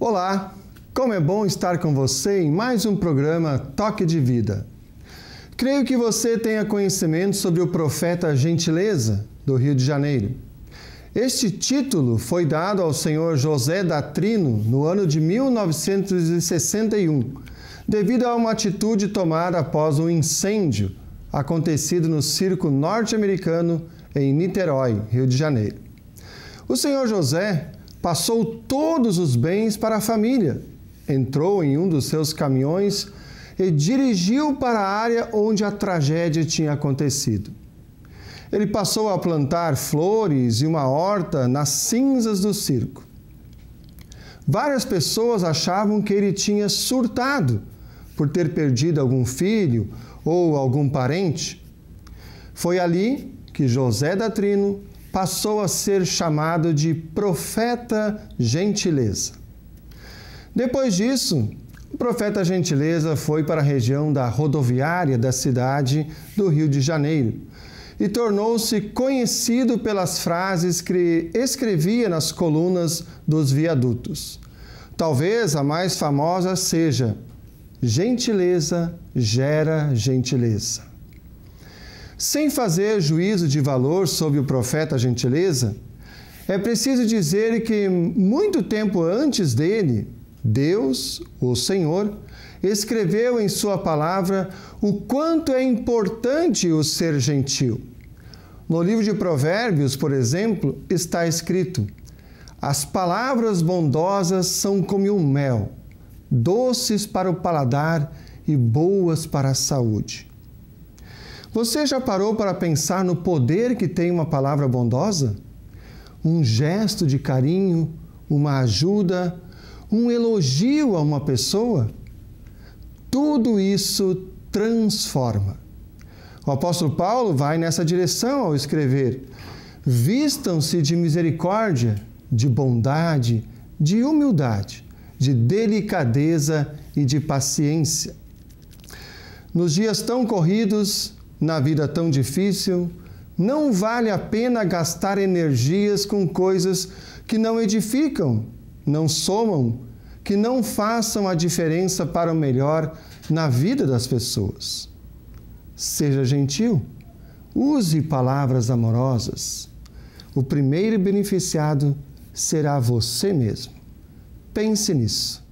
Olá, como é bom estar com você em mais um programa Toque de Vida. Creio que você tenha conhecimento sobre o profeta Gentileza do Rio de Janeiro. Este título foi dado ao senhor José Datrino no ano de 1961, devido a uma atitude tomada após um incêndio acontecido no circo norte-americano em Niterói, Rio de Janeiro. O senhor José passou todos os bens para a família, entrou em um dos seus caminhões e dirigiu para a área onde a tragédia tinha acontecido. Ele passou a plantar flores e uma horta nas cinzas do circo. Várias pessoas achavam que ele tinha surtado por ter perdido algum filho ou algum parente. Foi ali que José da Trino passou a ser chamado de profeta gentileza. Depois disso, o profeta Gentileza foi para a região da rodoviária da cidade do Rio de Janeiro e tornou-se conhecido pelas frases que escrevia nas colunas dos viadutos. Talvez a mais famosa seja: Gentileza gera gentileza sem fazer juízo de valor sobre o profeta Gentileza, é preciso dizer que muito tempo antes dele, Deus, o Senhor, escreveu em Sua palavra o quanto é importante o ser gentil. No livro de Provérbios, por exemplo, está escrito: As palavras bondosas são como o mel, doces para o paladar e boas para a saúde. Você já parou para pensar no poder que tem uma palavra bondosa? Um gesto de carinho, uma ajuda, um elogio a uma pessoa? Tudo isso transforma. O apóstolo Paulo vai nessa direção ao escrever: Vistam-se de misericórdia, de bondade, de humildade, de delicadeza e de paciência. Nos dias tão corridos, na vida tão difícil, não vale a pena gastar energias com coisas que não edificam, não somam, que não façam a diferença para o melhor na vida das pessoas. Seja gentil, use palavras amorosas. O primeiro beneficiado será você mesmo. Pense nisso.